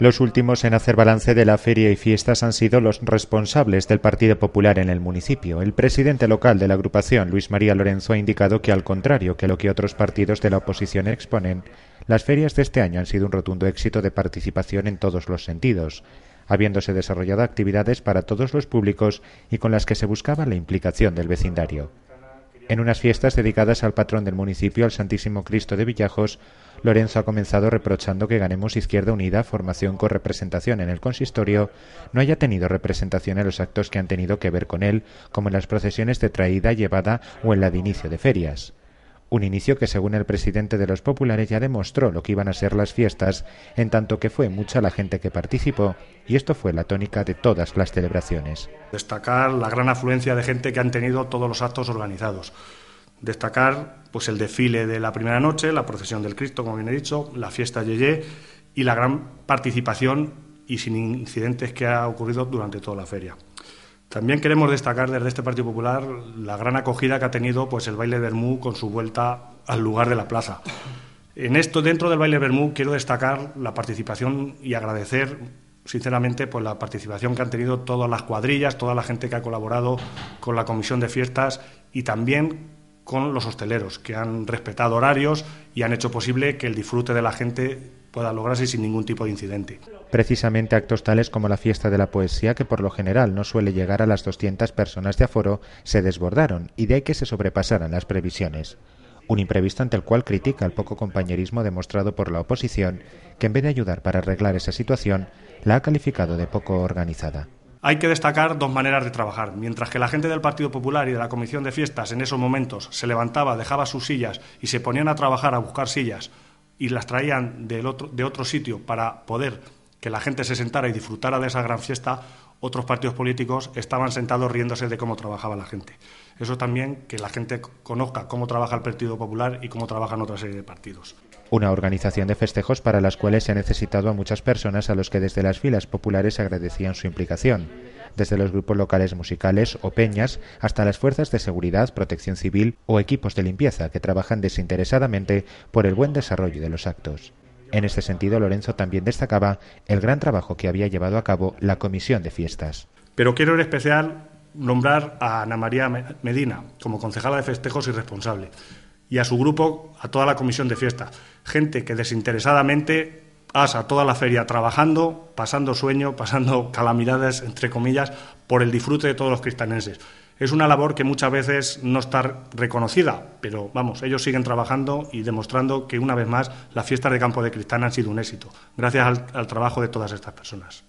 Los últimos en hacer balance de la feria y fiestas han sido los responsables del Partido Popular en el municipio. El presidente local de la agrupación, Luis María Lorenzo, ha indicado que, al contrario que lo que otros partidos de la oposición exponen, las ferias de este año han sido un rotundo éxito de participación en todos los sentidos, habiéndose desarrollado actividades para todos los públicos y con las que se buscaba la implicación del vecindario. En unas fiestas dedicadas al patrón del municipio, al Santísimo Cristo de Villajos, Lorenzo ha comenzado reprochando que Ganemos Izquierda Unida, formación con representación en el consistorio, no haya tenido representación en los actos que han tenido que ver con él, como en las procesiones de traída, llevada o en la de inicio de ferias un inicio que según el presidente de los populares ya demostró lo que iban a ser las fiestas, en tanto que fue mucha la gente que participó y esto fue la tónica de todas las celebraciones. Destacar la gran afluencia de gente que han tenido todos los actos organizados. Destacar pues el desfile de la primera noche, la procesión del Cristo, como bien he dicho, la fiesta Yeye y la gran participación y sin incidentes que ha ocurrido durante toda la feria. También queremos destacar desde este Partido Popular la gran acogida que ha tenido pues, el baile Bermú con su vuelta al lugar de la plaza. En esto, dentro del baile Bermú, quiero destacar la participación y agradecer sinceramente pues, la participación que han tenido todas las cuadrillas, toda la gente que ha colaborado con la Comisión de Fiestas y también con los hosteleros, que han respetado horarios y han hecho posible que el disfrute de la gente pueda lograrse sin ningún tipo de incidente. Precisamente actos tales como la fiesta de la poesía, que por lo general no suele llegar a las 200 personas de aforo, se desbordaron y de ahí que se sobrepasaran las previsiones. Un imprevisto ante el cual critica el poco compañerismo demostrado por la oposición, que en vez de ayudar para arreglar esa situación, la ha calificado de poco organizada hay que destacar dos maneras de trabajar. Mientras que la gente del Partido Popular y de la Comisión de Fiestas en esos momentos se levantaba, dejaba sus sillas y se ponían a trabajar a buscar sillas y las traían otro, de otro sitio para poder que la gente se sentara y disfrutara de esa gran fiesta, otros partidos políticos estaban sentados riéndose de cómo trabajaba la gente. Eso también que la gente conozca cómo trabaja el Partido Popular y cómo trabajan otra serie de partidos una organización de festejos para las cuales se ha necesitado a muchas personas a los que desde las filas populares agradecían su implicación, desde los grupos locales musicales o peñas hasta las fuerzas de seguridad, protección civil o equipos de limpieza que trabajan desinteresadamente por el buen desarrollo de los actos. En este sentido, Lorenzo también destacaba el gran trabajo que había llevado a cabo la Comisión de Fiestas. Pero quiero en especial nombrar a Ana María Medina como concejala de festejos y responsable, y a su grupo, a toda la comisión de fiesta. Gente que desinteresadamente pasa toda la feria trabajando, pasando sueño, pasando calamidades, entre comillas, por el disfrute de todos los cristanenses. Es una labor que muchas veces no está reconocida, pero vamos, ellos siguen trabajando y demostrando que una vez más las fiestas de campo de Cristán han sido un éxito, gracias al trabajo de todas estas personas.